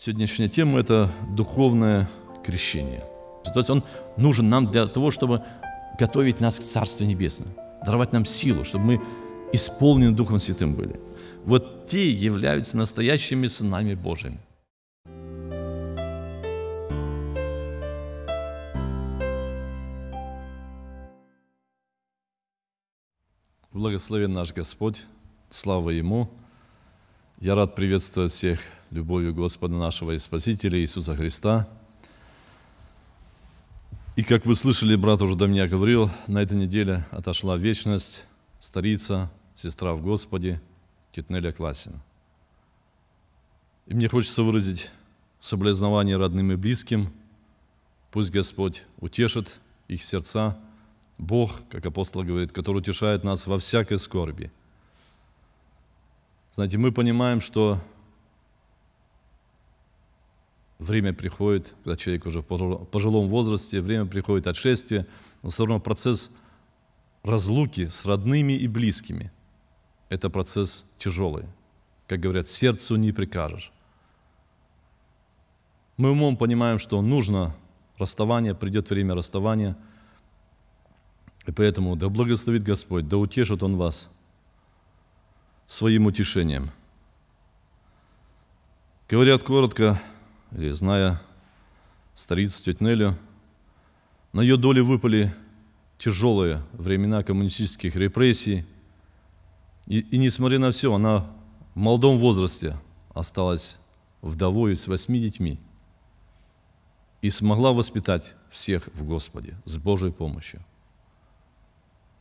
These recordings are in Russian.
Сегодняшняя тема – это духовное крещение. То есть он нужен нам для того, чтобы готовить нас к Царству Небесному, даровать нам силу, чтобы мы исполнены Духом Святым были. Вот те являются настоящими сынами Божьими. Благословен наш Господь, слава Ему. Я рад приветствовать всех любовью Господа нашего и Спасителя Иисуса Христа. И как вы слышали, брат уже до меня говорил, на этой неделе отошла вечность, старица, сестра в Господе, Китнеля Классин. И мне хочется выразить соболезнование родным и близким. Пусть Господь утешит их сердца, Бог, как апостол говорит, который утешает нас во всякой скорби. Знаете, мы понимаем, что Время приходит, когда человек уже в пожилом возрасте, время приходит отшествие, но все равно процесс разлуки с родными и близкими – это процесс тяжелый. Как говорят, сердцу не прикажешь. Мы умом понимаем, что нужно расставание, придет время расставания. И поэтому да благословит Господь, да утешит Он вас своим утешением. Говорят коротко, резная старица тетя Нелли. На ее доли выпали тяжелые времена коммунистических репрессий. И, и несмотря на все, она в молодом возрасте осталась вдовой с восьми детьми и смогла воспитать всех в Господе с Божьей помощью.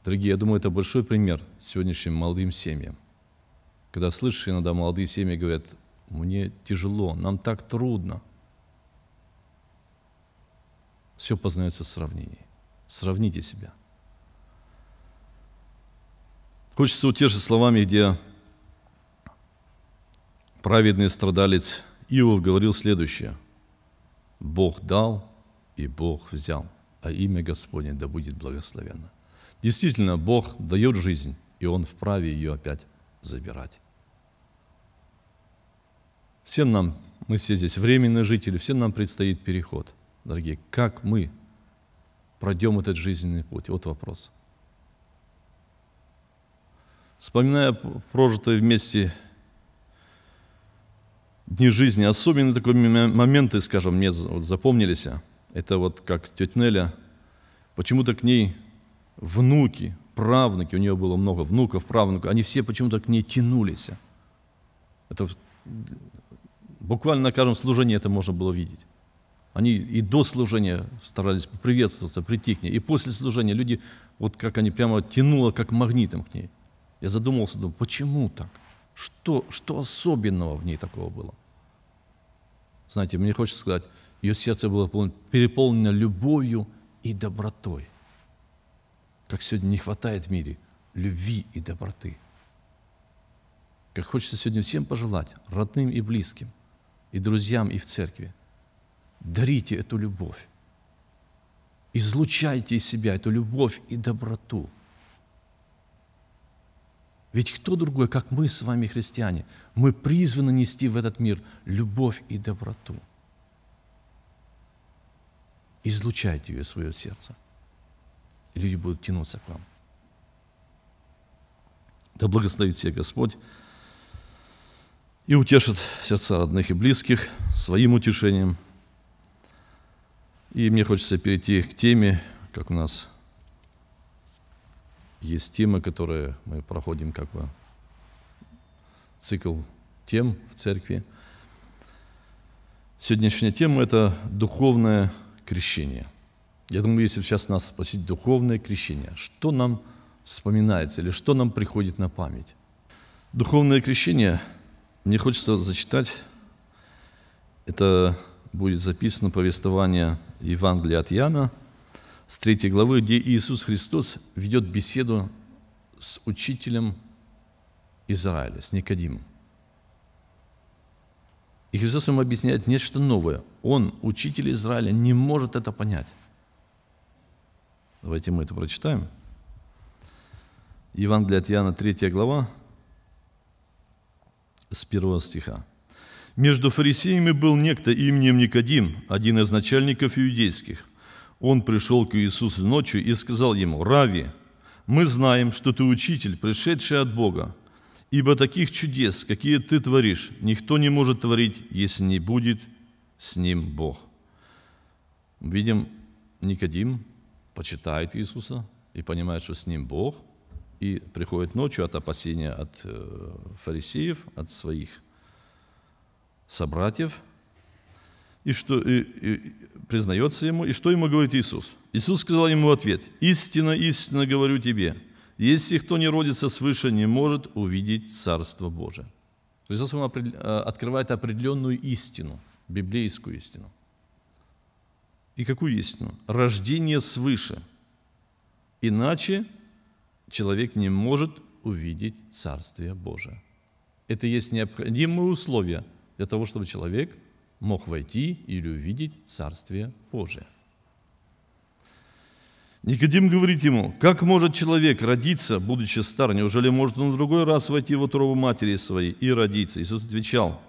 Дорогие, я думаю, это большой пример сегодняшним молодым семьям. Когда слышишь иногда молодые семьи говорят, мне тяжело, нам так трудно. Все познается в сравнении. Сравните себя. Хочется утешить словами, где праведный страдалец Иов говорил следующее. «Бог дал, и Бог взял, а имя Господне да будет благословенно». Действительно, Бог дает жизнь, и Он вправе ее опять забирать. Всем нам, мы все здесь временные жители, всем нам предстоит переход. Дорогие, как мы пройдем этот жизненный путь? Вот вопрос. Вспоминая прожитые вместе дни жизни, особенно такие моменты, скажем, мне вот запомнились, а, это вот как тетя Неля, почему-то к ней внуки, правнуки, у нее было много внуков, правнуков, они все почему-то к ней тянулись. А. Это Буквально на каждом служении это можно было видеть. Они и до служения старались поприветствоваться, прийти к ней. И после служения люди, вот как они прямо тянуло, как магнитом к ней. Я задумался, думаю, почему так? Что, что особенного в ней такого было? Знаете, мне хочется сказать, ее сердце было переполнено любовью и добротой. Как сегодня не хватает в мире любви и доброты. Как хочется сегодня всем пожелать, родным и близким – и друзьям, и в церкви. Дарите эту любовь. Излучайте из себя эту любовь и доброту. Ведь кто другой, как мы с вами, христиане, мы призваны нести в этот мир любовь и доброту. Излучайте ее свое сердце. люди будут тянуться к вам. Да благословит себя Господь и утешит сердца родных и близких своим утешением. И мне хочется перейти к теме, как у нас есть темы, которые мы проходим как бы цикл тем в церкви. Сегодняшняя тема – это духовное крещение. Я думаю, если сейчас нас спросить духовное крещение, что нам вспоминается или что нам приходит на память? Духовное крещение – мне хочется зачитать, это будет записано повествование Евангелия от Иоанна, с третьей главы, где Иисус Христос ведет беседу с учителем Израиля, с Никодимом. И Христос им объясняет нечто новое. Он, учитель Израиля, не может это понять. Давайте мы это прочитаем. Евангелие от Иоанна, 3 глава, с первого стиха. «Между фарисеями был некто именем Никодим, один из начальников иудейских. Он пришел к Иисусу ночью и сказал ему, «Рави, мы знаем, что ты учитель, пришедший от Бога, ибо таких чудес, какие ты творишь, никто не может творить, если не будет с ним Бог». Видим, Никодим почитает Иисуса и понимает, что с ним Бог – и приходит ночью от опасения от э, фарисеев, от своих собратьев, и что и, и, признается ему, и что ему говорит Иисус? Иисус сказал ему в ответ, «Истинно, истинно говорю тебе, если кто не родится свыше, не может увидеть Царство Божие». Иисус он э, открывает определенную истину, библейскую истину. И какую истину? Рождение свыше. Иначе человек не может увидеть Царствие Божие. Это есть необходимые условия для того, чтобы человек мог войти или увидеть Царствие Божие. Никодим говорит ему, как может человек родиться, будучи стар, неужели может он в другой раз войти в утробу матери своей и родиться? Иисус отвечал,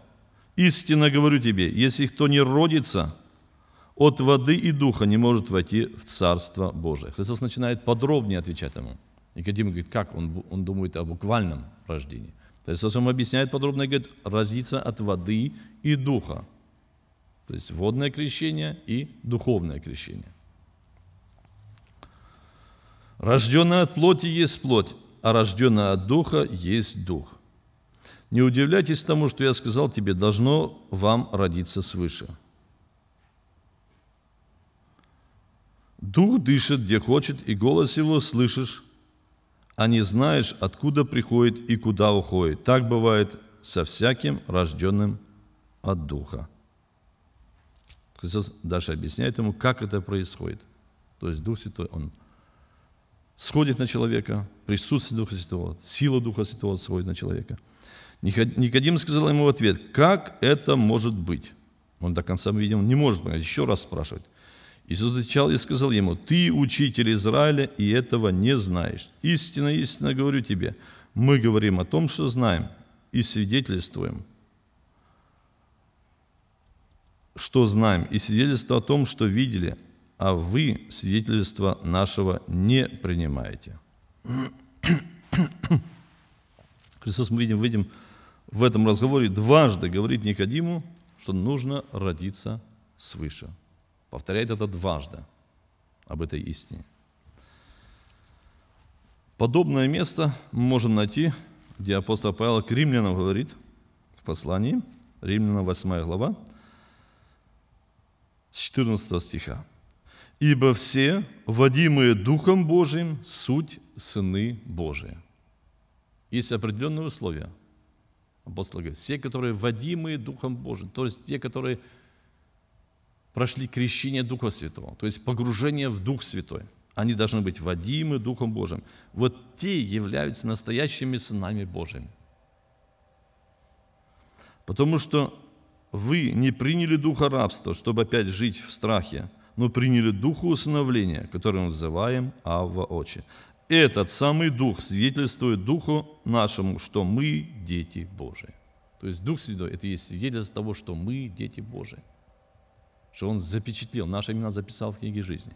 истинно говорю тебе, если кто не родится, от воды и духа не может войти в Царство Божие. Христос начинает подробнее отвечать ему – Никодим говорит, как? Он, он думает о буквальном рождении. То есть он объясняет подробно говорит, родиться от воды и духа. То есть водное крещение и духовное крещение. Рожденное от плоти есть плоть, а рожденное от духа есть дух. Не удивляйтесь тому, что я сказал тебе, должно вам родиться свыше. Дух дышит, где хочет, и голос его слышишь а не знаешь, откуда приходит и куда уходит. Так бывает со всяким рожденным от Духа. Христос дальше объясняет ему, как это происходит. То есть Дух Святой, Он сходит на человека, присутствие Духа Святого, сила Духа Святого сходит на человека. Никодим сказал ему в ответ, как это может быть? Он до конца, видимо, не может понять, еще раз спрашивать. Иисус отвечал и сказал ему, «Ты учитель Израиля, и этого не знаешь. Истинно, истинно говорю тебе, мы говорим о том, что знаем, и свидетельствуем, что знаем, и свидетельство о том, что видели, а вы свидетельство нашего не принимаете». Христос, мы видим, видим в этом разговоре дважды говорит Никодиму, что нужно родиться свыше. Повторяет это дважды об этой истине. Подобное место мы можем найти, где апостол Павел к римлянам говорит в послании, Римлянам 8 глава, с 14 стиха. «Ибо все, водимые Духом Божиим, суть сыны Божии». Есть определенные условия. Апостол говорит, все, которые водимые Духом Божиим, то есть те, которые прошли крещение Духа Святого, то есть погружение в Дух Святой. Они должны быть водимы Духом Божьим. Вот те являются настоящими сынами Божьими. Потому что вы не приняли духа рабства, чтобы опять жить в страхе, но приняли духа усыновления, которым взываем Авва Очи. Этот самый дух свидетельствует духу нашему, что мы дети Божии. То есть Дух Святой – это есть свидетельство того, что мы дети Божии что Он запечатлел, наши имена записал в книге жизни.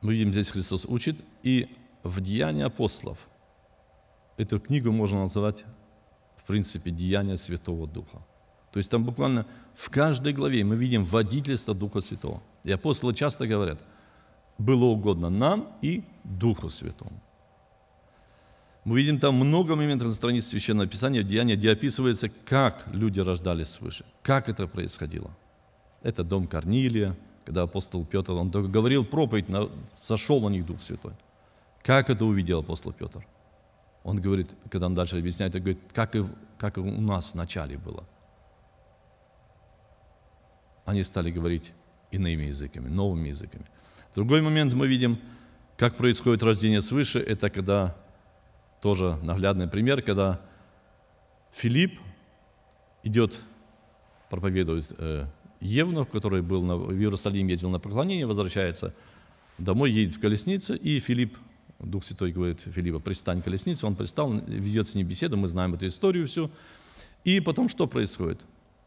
Мы видим, здесь Христос учит, и в Деянии апостолов эту книгу можно назвать, в принципе, Деяния Святого Духа. То есть там буквально в каждой главе мы видим водительство Духа Святого. И апостолы часто говорят, было угодно нам и Духу Святому. Мы видим там много моментов на странице Священного Писания, Деяния, где описывается, как люди рождались свыше, как это происходило. Это дом Корнилия, когда апостол Петр, он только говорил проповедь, сошел на них Дух Святой. Как это увидел апостол Петр? Он говорит, когда он дальше объясняет, он говорит, как и, как и у нас вначале было. Они стали говорить иными языками, новыми языками. Другой момент мы видим, как происходит рождение свыше, это когда тоже наглядный пример, когда Филипп идет проповедует э, Евнух, который был на, в Иерусалиме, ездил на поклонение, возвращается домой, едет в колеснице, и Филипп, Дух Святой говорит Филиппа, пристань к колеснице, он пристал, ведет с ним беседу, мы знаем эту историю всю. И потом что происходит?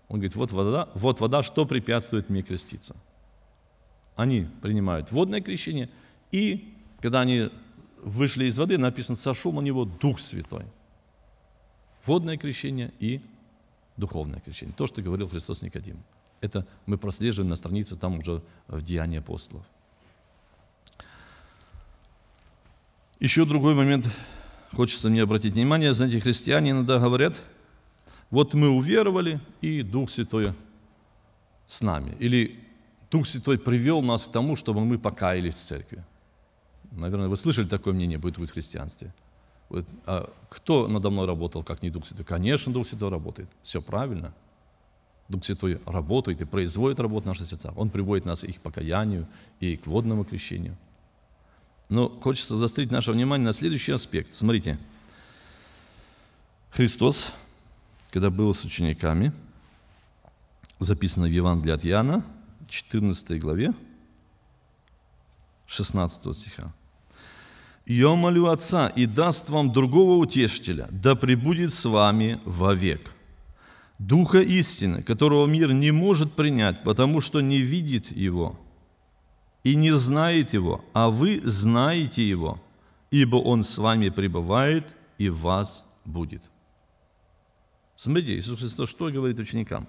Он говорит, вот вода, вот вода, что препятствует мне креститься. Они принимают водное крещение, и когда они вышли из воды, написано, сошел на него Дух Святой. Водное крещение и духовное крещение. То, что говорил Христос Никодим. Это мы прослеживаем на странице там уже в Деянии апостолов. Еще другой момент хочется мне обратить внимание. Знаете, христиане иногда говорят, вот мы уверовали, и Дух Святой с нами. Или Дух Святой привел нас к тому, чтобы мы покаялись в церкви. Наверное, вы слышали такое мнение, будет, в христианстве. Вот, а кто надо мной работал, как не Дух Святой? Конечно, Дух Святой работает. Все правильно. Дух Святой работает и производит работу в наших сердцах. Он приводит нас и к покаянию, и к водному крещению. Но хочется заострить наше внимание на следующий аспект. Смотрите, Христос, когда был с учениками, записано в Евангелии от Иоанна, 14 главе, 16 стиха. «И я молю Отца, и даст вам другого утешителя, да пребудет с вами вовек». Духа истины, которого мир не может принять, потому что не видит его и не знает его, а вы знаете его, ибо он с вами пребывает и вас будет. Смотрите, Иисус Христос что говорит ученикам?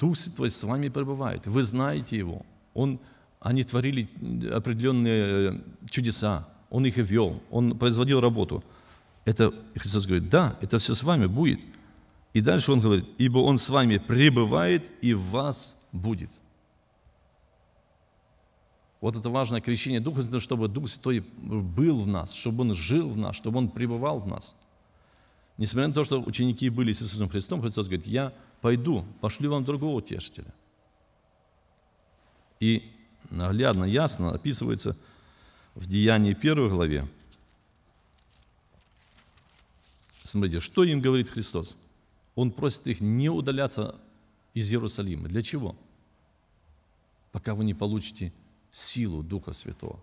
Дух Святой с вами пребывает, вы знаете его. Он, они творили определенные э, чудеса, он их и вел, он производил работу. Это Христос говорит, да, это все с вами будет. И дальше он говорит, ибо он с вами пребывает и в вас будет. Вот это важное крещение Духа Святого, чтобы Дух Святой был в нас, чтобы Он жил в нас, чтобы Он пребывал в нас. Несмотря на то, что ученики были с Иисусом Христом, Христос говорит, я пойду, пошлю вам другого утешителя. И наглядно, ясно описывается – в Деянии 1 главе. Смотрите, что им говорит Христос? Он просит их не удаляться из Иерусалима. Для чего? Пока вы не получите силу Духа Святого.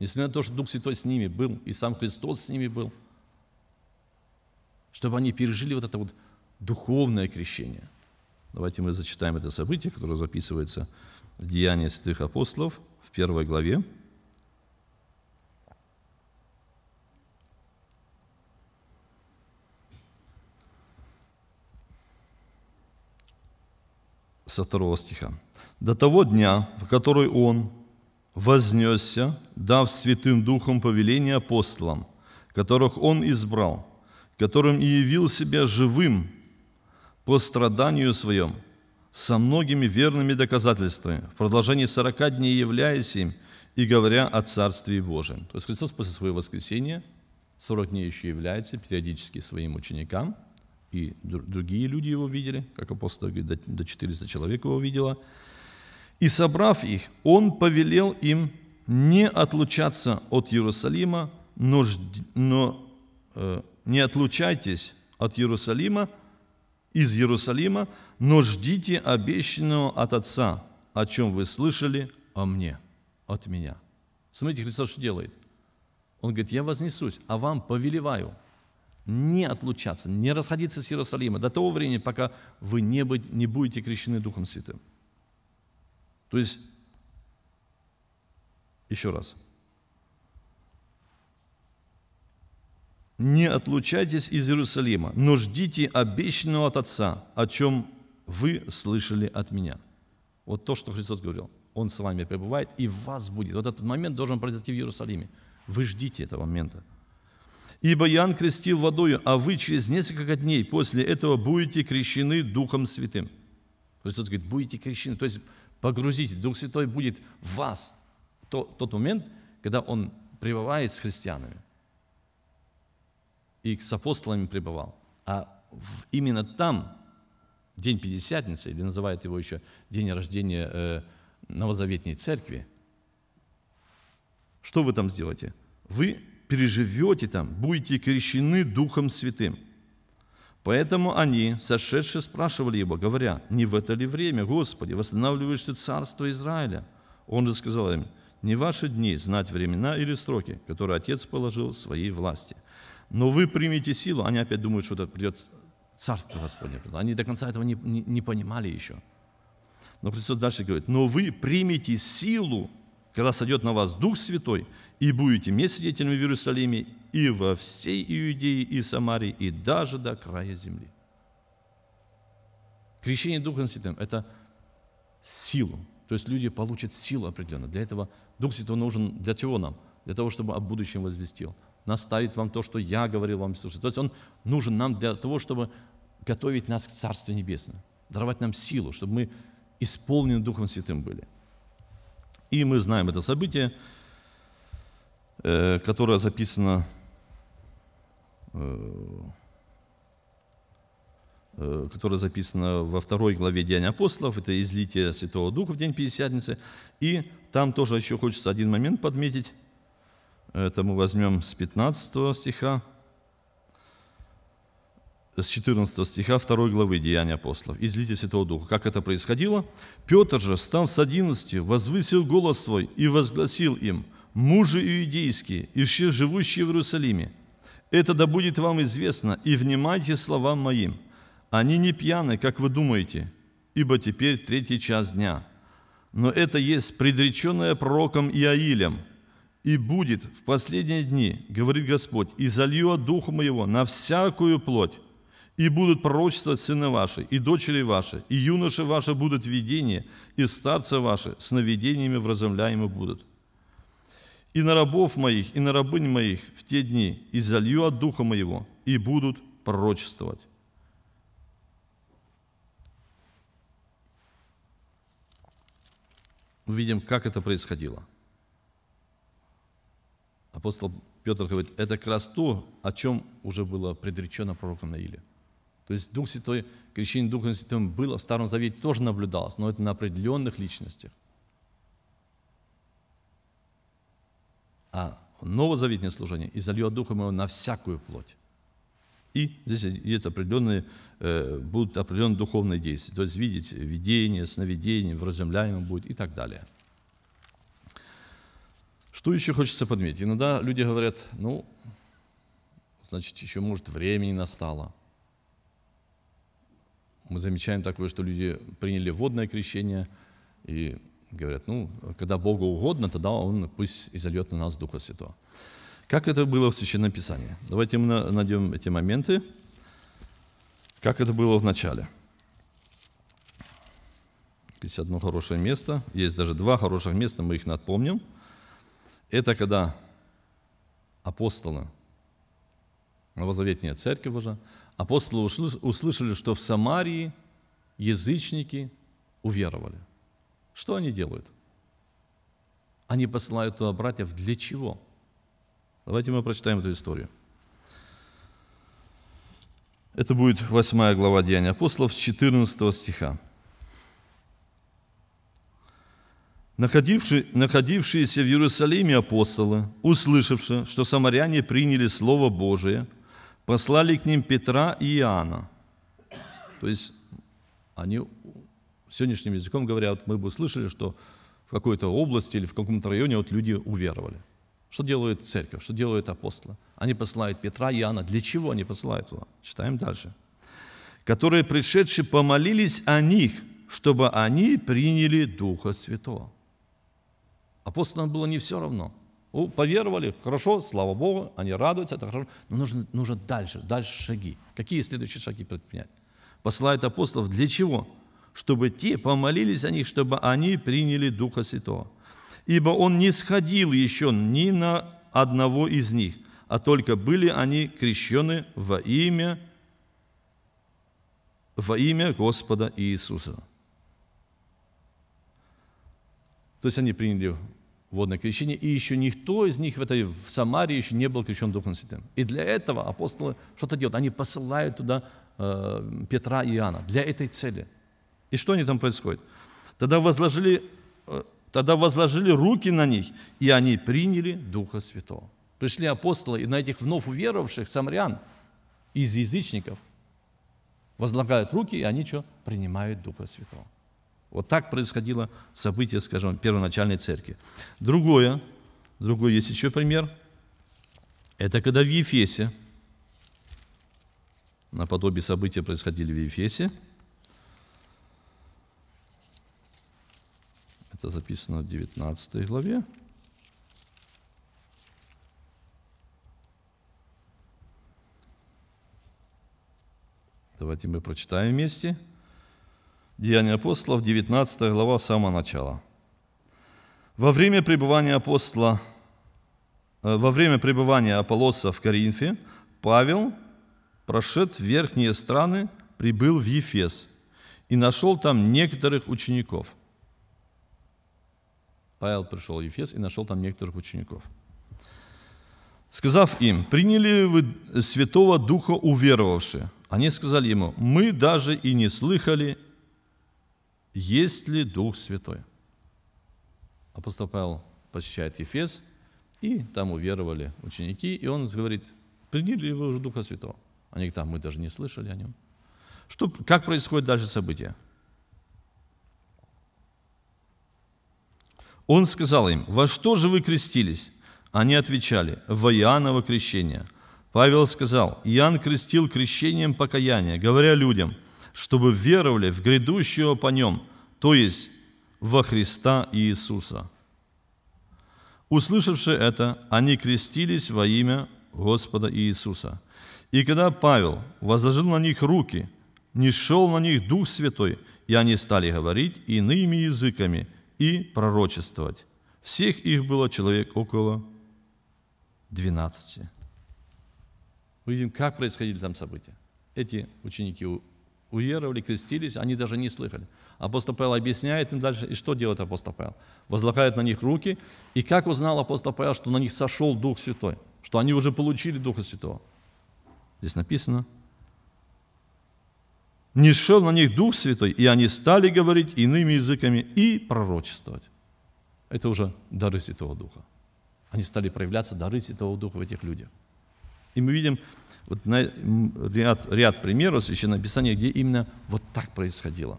Несмотря на то, что Дух Святой с ними был, и сам Христос с ними был, чтобы они пережили вот это вот духовное крещение. Давайте мы зачитаем это событие, которое записывается в Деянии святых апостолов в первой главе, со второго стиха. «До того дня, в который он вознесся, дав Святым Духом повеление апостолам, которых он избрал, которым и явил себя живым по страданию своем, со многими верными доказательствами, в продолжении сорока дней являясь им и говоря о Царстве Божьем». То есть Христос после своего воскресения 40 дней еще является периодически своим ученикам – и другие люди его видели, как апостол говорит, до 400 человек его видела. И собрав их, он повелел им не отлучаться от Иерусалима, но, но э, не отлучайтесь от Иерусалима, из Иерусалима, но ждите обещанного от Отца, о чем вы слышали о мне, от меня. Смотрите, Христос что делает? Он говорит, я вознесусь, а вам повелеваю – не отлучаться, не расходиться с Иерусалима до того времени, пока вы не, быть, не будете крещены Духом Святым. То есть, еще раз, не отлучайтесь из Иерусалима, но ждите обещанного от Отца, о чем вы слышали от меня. Вот то, что Христос говорил. Он с вами пребывает и в вас будет. Вот этот момент должен произойти в Иерусалиме. Вы ждите этого момента. Ибо Иоанн крестил водою, а вы через несколько дней после этого будете крещены Духом Святым. Христос говорит, будете крещены, то есть погрузите, Дух Святой будет в вас. То, тот момент, когда Он пребывает с христианами. И с апостолами пребывал. А в, именно там, день Пятидесятницы, или называют его еще день рождения э, Новозаветней Церкви, что вы там сделаете? Вы переживете там, будете крещены Духом Святым. Поэтому они, сошедшие, спрашивали его, говоря, не в это ли время, Господи, восстанавливаешь ты царство Израиля? Он же сказал им, не ваши дни знать времена или сроки, которые Отец положил в своей власти. Но вы примите силу. Они опять думают, что это придет царство Господне. Они до конца этого не, не, не понимали еще. Но Христос дальше говорит, но вы примите силу, когда сойдет на вас Дух Святой, и будете мне свидетелями в Иерусалиме, и во всей Иудее, и Самарии, и даже до края земли. Крещение Духом Святым – это силу. То есть люди получат силу определенно. Для этого Дух Святой нужен для чего нам? Для того, чтобы о будущем возвестил. наставит вам то, что я говорил вам, слушать. То есть Он нужен нам для того, чтобы готовить нас к Царству Небесному, даровать нам силу, чтобы мы исполнены Духом Святым были. И мы знаем это событие, э, которое записано э, э, которое записано во второй главе Деяния апостолов, это излитие Святого Духа в день Пятидесятницы. И там тоже еще хочется один момент подметить. Это мы возьмем с 15 стиха с 14 стиха 2 главы Деяния апостолов. «Излите Святого Духа». Как это происходило? Петр же, став с 11, возвысил голос свой и возгласил им, «Мужи иудейские, и все живущие в Иерусалиме, это да будет вам известно, и внимайте словам моим. Они не пьяны, как вы думаете, ибо теперь третий час дня. Но это есть предреченное пророком Иаилем, и будет в последние дни, говорит Господь, и залью от Духа моего на всякую плоть, и будут пророчествовать сыны ваши, и дочери ваши, и юноши ваши будут видения, и старцы ваши сновидениями вразумляемы будут. И на рабов моих, и на рабынь моих в те дни, изолью от духа моего, и будут пророчествовать. Увидим, как это происходило. Апостол Петр говорит, это как раз то, о чем уже было предречено пророком Наиле. То есть Дух Святой, крещение Духом Святым было в Старом Завете, тоже наблюдалось, но это на определенных личностях. А новозаветное служение «И зальет Духа Моего на всякую плоть». И здесь идет определенные, э, будут определенные духовные действия. То есть видеть видение, сновидение, вразумляемое будет и так далее. Что еще хочется подметить? Иногда люди говорят, ну, значит, еще, может, времени настало – мы замечаем такое, что люди приняли водное крещение и говорят, ну, когда Богу угодно, тогда Он пусть изольет на нас Духа Святого. Как это было в Священном Писании? Давайте мы найдем эти моменты, как это было в начале. Есть одно хорошее место, есть даже два хороших места, мы их напомним. Это когда апостолы новозаветняя церковь уже, апостолы услышали, что в Самарии язычники уверовали. Что они делают? Они посылают туда братьев для чего? Давайте мы прочитаем эту историю. Это будет 8 глава Деяния апостолов с 14 стиха. находившиеся в Иерусалиме апостолы, услышавши, что самаряне приняли Слово Божие – послали к ним Петра и Иоанна. То есть они сегодняшним языком говоря, вот мы бы услышали, что в какой-то области или в каком-то районе вот люди уверовали. Что делает церковь, что делают апостолы? Они посылают Петра и Иоанна. Для чего они посылают его? Читаем дальше. «Которые, пришедшие, помолились о них, чтобы они приняли Духа Святого». Апостолам было не все равно – Поверовали, хорошо, слава Богу, они радуются, это хорошо. Но нужно, нужно дальше, дальше шаги. Какие следующие шаги предпринять? Посылает апостолов для чего? Чтобы те помолились о них, чтобы они приняли Духа Святого. Ибо Он не сходил еще ни на одного из них, а только были они крещены во имя, во имя Господа Иисуса. То есть они приняли водное крещение, и еще никто из них в, этой, в Самаре еще не был крещен Духом Святым. И для этого апостолы что-то делают. Они посылают туда э, Петра и Иоанна для этой цели. И что они там происходит? Тогда возложили, э, тогда возложили руки на них, и они приняли Духа Святого. Пришли апостолы, и на этих вновь уверовавших самарян из язычников возлагают руки, и они что? Принимают Духа Святого. Вот так происходило событие, скажем, первоначальной церкви. Другое, другой есть еще пример. Это когда в Ефесе, наподобие события происходили в Ефесе, это записано в 19 главе, Давайте мы прочитаем вместе – Деяния апостолов, 19 глава, с начало. Во время пребывания апостола, э, во время пребывания Аполлоса в Коринфе, Павел, прошед в верхние страны, прибыл в Ефес и нашел там некоторых учеников. Павел пришел в Ефес и нашел там некоторых учеников. Сказав им, приняли вы Святого Духа уверовавши?» Они сказали ему, мы даже и не слыхали, есть ли Дух Святой. Апостол Павел посещает Ефес, и там уверовали ученики, и он говорит, приняли ли вы уже Духа Святого? Они там мы даже не слышали о нем. Что, как происходит дальше событие? Он сказал им, во что же вы крестились? Они отвечали, во Иоанново крещение. Павел сказал, Иоанн крестил крещением покаяния, говоря людям – чтобы веровали в грядущего по нем, то есть во Христа Иисуса. Услышавши это, они крестились во имя Господа Иисуса. И когда Павел возложил на них руки, не шел на них Дух Святой, и они стали говорить иными языками и пророчествовать. Всех их было человек около 12. Мы видим, как происходили там события. Эти ученики уверовали, крестились, они даже не слыхали. Апостол Павел объясняет им дальше, и что делает апостол Павел? Возлагает на них руки, и как узнал апостол Павел, что на них сошел Дух Святой, что они уже получили Духа Святого? Здесь написано, не шел на них Дух Святой, и они стали говорить иными языками и пророчествовать. Это уже дары Святого Духа. Они стали проявляться, дары Святого Духа в этих людях. И мы видим, вот на ряд, ряд примеров Священного Писания, где именно вот так происходило,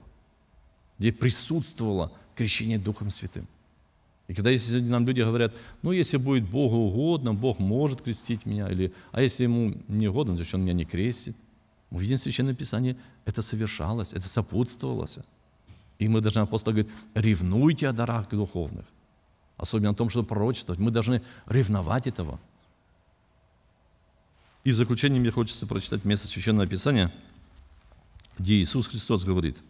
где присутствовало крещение Духом Святым. И когда если нам люди говорят, ну если будет Богу угодно, Бог может крестить меня, или, а если ему не угодно, значит он меня не крестит. Мы видим в Священном Писании, это совершалось, это сопутствовалось. И мы должны, апостол говорит, ревнуйте о дарах духовных. Особенно о том, что пророчество. Мы должны ревновать этого. И в заключение мне хочется прочитать место Священного Писания, где Иисус Христос говорит –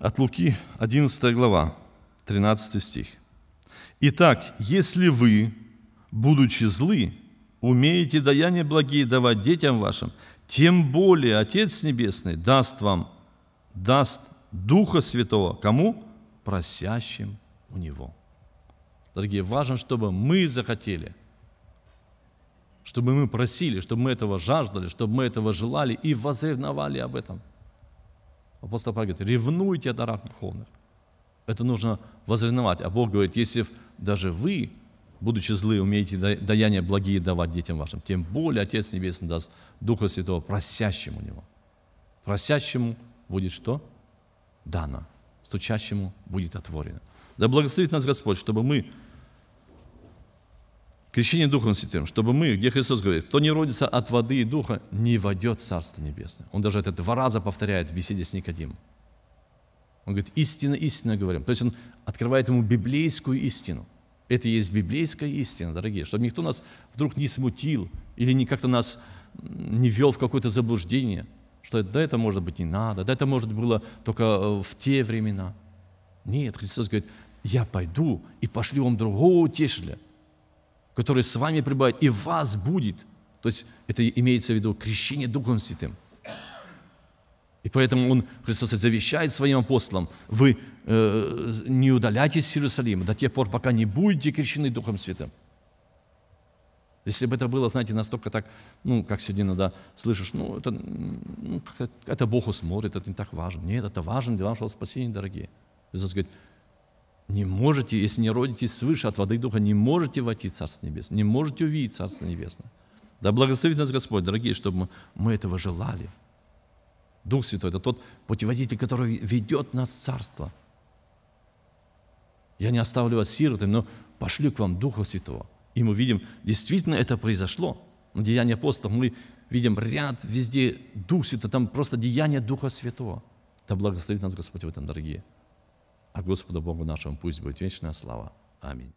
От Луки 11 глава, 13 стих. «Итак, если вы, будучи злы, умеете даяние благие давать детям вашим, тем более Отец Небесный даст вам, даст Духа Святого, кому? просящим у Него. Дорогие, важно, чтобы мы захотели, чтобы мы просили, чтобы мы этого жаждали, чтобы мы этого желали и возревновали об этом. Апостол Павел говорит, ревнуйте о дарах духовных. Это нужно возревновать. А Бог говорит, если даже вы, будучи злы, умеете даяние благие давать детям вашим, тем более Отец Небесный даст Духа Святого просящему Него. Просящему будет что? Дано стучащему будет отворено. Да благословит нас Господь, чтобы мы, крещение Духом Святым, чтобы мы, где Христос говорит, кто не родится от воды и духа, не войдет в Царство Небесное. Он даже это два раза повторяет в беседе с Никодимом. Он говорит, истина, истина говорим. То есть он открывает ему библейскую истину. Это и есть библейская истина, дорогие, чтобы никто нас вдруг не смутил или не как-то нас не вел в какое-то заблуждение что да это может быть не надо, да это может было только э, в те времена. Нет, Христос говорит, я пойду и пошлю вам другого утешителя, который с вами пребывает и вас будет. То есть это имеется в виду крещение Духом Святым. И поэтому он, Христос завещает своим апостолам, вы э, не удаляйтесь из Иерусалима до тех пор, пока не будете крещены Духом Святым. Если бы это было, знаете, настолько так, ну, как сегодня иногда ну слышишь, ну, это, ну, это Бог усмотрит, это не так важно. Нет, это важно для вашего спасения, дорогие. Иисус говорит, не можете, если не родитесь свыше от воды и духа, не можете войти в Царство Небесное, не можете увидеть Царство Небесное. Да благословит нас Господь, дорогие, чтобы мы, мы этого желали. Дух Святой – это тот путеводитель, который ведет нас в Царство. Я не оставлю вас сиротами, но пошлю к вам Духа Святого – и мы видим, действительно это произошло. Деяния апостолов, мы видим ряд везде Дух Святой, там просто деяние Духа Святого. Да благословит нас Господь в этом, дорогие. А Господу Богу нашему пусть будет вечная слава. Аминь.